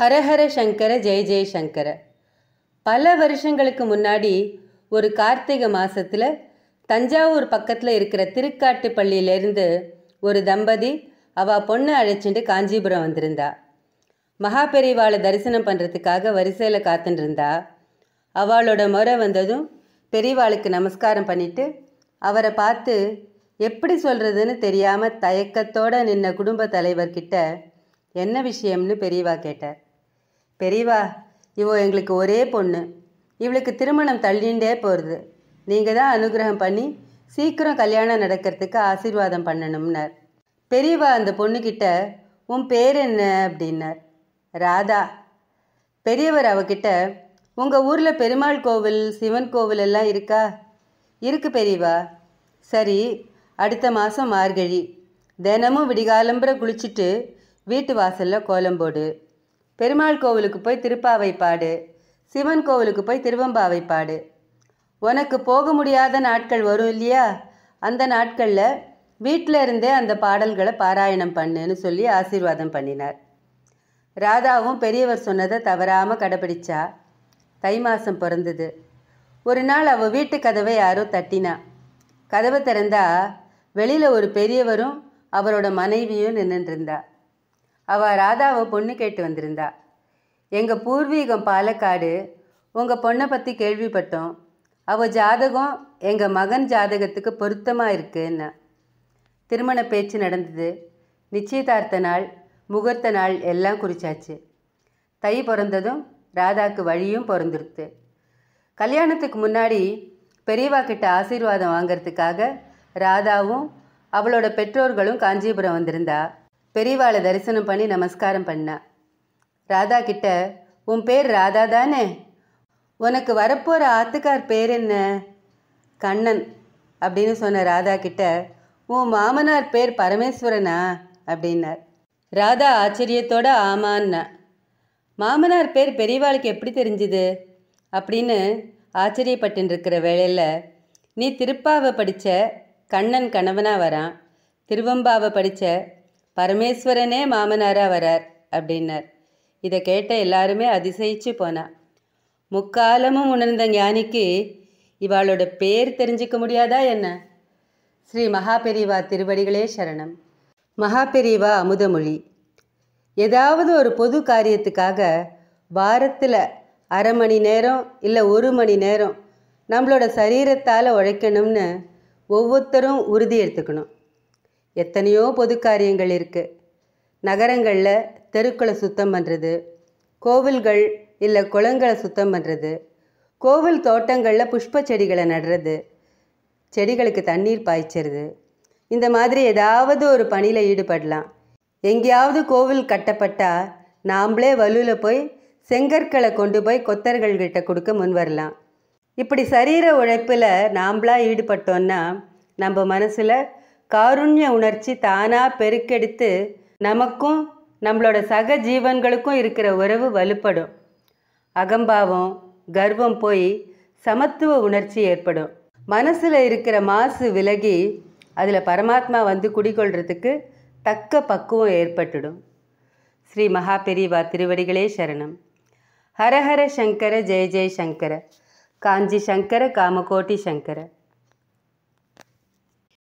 ஹரஹர சங்கர ஜெய ஜெயசங்கர பல வருஷங்களுக்கு முன்னாடி ஒரு கார்த்திகை மாதத்தில் தஞ்சாவூர் பக்கத்தில் இருக்கிற திருக்காட்டு பள்ளியிலேருந்து ஒரு தம்பதி அவள் பொண்ணை அழைச்சிட்டு காஞ்சிபுரம் வந்திருந்தா மகா பெரிவாளை தரிசனம் பண்ணுறதுக்காக வரிசையில் காத்துட்டுருந்தா அவளோட முறை வந்ததும் பெரியவாளுக்கு நமஸ்காரம் பண்ணிவிட்டு அவரை பார்த்து எப்படி சொல்கிறதுன்னு தெரியாமல் தயக்கத்தோடு நின்ன குடும்ப தலைவர்கிட்ட என்ன விஷயம்னு பெரியவா கேட்டார் பெரியவா இவ எங்களுக்கு ஒரே பொண்ணு இவளுக்கு திருமணம் தள்ளிண்டே போகிறது நீங்கள் தான் அனுகிரகம் பண்ணி சீக்கிரம் கல்யாணம் நடக்கிறதுக்கு ஆசீர்வாதம் பண்ணணும்னார் பெரியவா அந்த பொண்ணுக்கிட்ட உன் பேர் என்ன அப்படின்னார் ராதா பெரியவர் அவகிட்ட உங்கள் ஊரில் பெருமாள் கோவில் சிவன் கோவில் எல்லாம் இருக்கா இருக்கு பெரியவா சரி அடுத்த மாதம் மார்கழி தினமும் விடிகாலம்புற குளிச்சுட்டு வீட்டு வாசலில் கோலம் போடு பெருமாள் கோவிலுக்கு போய் திருப்பாவை பாடு சிவன் கோவிலுக்கு போய் திருவம்பாவை பாடு உனக்கு போக முடியாத நாட்கள் வரும் இல்லையா அந்த நாட்களில் வீட்டில் இருந்தே அந்த பாடல்களை பாராயணம் பண்ணுன்னு சொல்லி ஆசீர்வாதம் பண்ணினார் ராதாவும் பெரியவர் சொன்னதை தவறாமல் கடைபிடிச்சா தை மாதம் பிறந்தது ஒரு நாள் அவள் வீட்டு கதவை யாரோ தட்டினா கதவை திறந்தா வெளியில் ஒரு பெரியவரும் அவரோட மனைவியும் நின்றுருந்தாள் அவள் ராதாவை பொண்ணு கேட்டு வந்திருந்தா எங்கள் பூர்வீகம் பாலக்காடு உங்கள் பொண்ணை பற்றி கேள்விப்பட்டோம் அவள் ஜாதகம் எங்கள் மகன் ஜாதகத்துக்கு பொருத்தமாக இருக்குன்னு திருமண பேச்சு நடந்தது நிச்சயதார்த்த நாள் முகூர்த்த நாள் எல்லாம் குறிச்சாச்சு தை பிறந்ததும் ராதாக்கு வழியும் பிறந்துருத்து கல்யாணத்துக்கு முன்னாடி பெரியவா கிட்ட ஆசீர்வாதம் வாங்கிறதுக்காக ராதாவும் அவளோட பெற்றோர்களும் காஞ்சிபுரம் வந்திருந்தா பெரியவாளை தரிசனம் பண்ணி நமஸ்காரம் பண்ணா ராதா கிட்ட உன் பேர் ராதா தானே உனக்கு வரப்போகிற ஆத்துக்கார் பேர் என்ன கண்ணன் அப்படின்னு சொன்ன ராதா கிட்ட உன் மாமனார் பேர் பரமேஸ்வரனா அப்படின்னார் ராதா ஆச்சரியத்தோட ஆமான்னா மாமனார் பேர் பெரியவாளுக்கு எப்படி தெரிஞ்சுது அப்படின்னு ஆச்சரியப்பட்டுருக்கிற வேளையில் நீ திருப்பாவை படித்த கண்ணன் கணவனாக வரான் திருவம்பாவை படித்த பரமேஸ்வரனே மாமனாராக வரார் அப்படின்னார் இதை கேட்ட எல்லாருமே அதிசயிச்சு போனா முக்காலமும் உணர்ந்த ஞானிக்கு இவாளோட பேர் தெரிஞ்சிக்க முடியாதா என்ன ஸ்ரீ மகாபெரிவா திருவடிகளே சரணம் மகாபெரிவா அமுதமொழி ஏதாவது ஒரு பொது காரியத்துக்காக வாரத்தில் அரை மணி நேரம் இல்லை ஒரு மணி நேரம் நம்மளோட சரீரத்தால் உழைக்கணும்னு ஒவ்வொருத்தரும் உறுதி எடுத்துக்கணும் எத்தனையோ பொது காரியங்கள் இருக்குது நகரங்களில் தெருக்களை சுத்தம் பண்ணுறது கோவில்கள் இல்லை குளங்களை சுத்தம் பண்ணுறது கோவில் தோட்டங்களில் புஷ்ப செடிகளை நடுறது செடிகளுக்கு தண்ணீர் பாய்ச்சிறது இந்த மாதிரி ஏதாவது ஒரு பணியில் ஈடுபடலாம் எங்கேயாவது கோவில் கட்டப்பட்டால் நாம்ளே வலுவில் போய் செங்கற்களை கொண்டு போய் கொத்தர்கள்கிட்ட கொடுக்க முன் வரலாம் இப்படி சரீர உழைப்பில் நாம்ளாக ஈடுபட்டோன்னா நம்ம மனசில் காருண்ய உணர்ச்சி தானாக பெருக்கெடுத்து நமக்கும் நம்மளோட சக ஜீவன்களுக்கும் இருக்கிற உறவு வலுப்படும் அகம்பாவம் கர்வம் போய் சமத்துவ உணர்ச்சி ஏற்படும் மனசில் இருக்கிற மாசு விலகி அதில் பரமாத்மா வந்து குடிகொள்றதுக்கு தக்க பக்குவம் ஏற்பட்டுடும் ஸ்ரீ மகாபெரிவா திருவடிகளே சரணம் ஹரஹர சங்கர ஜெய ஜெய சங்கர காஞ்சி சங்கர காமகோட்டி சங்கரை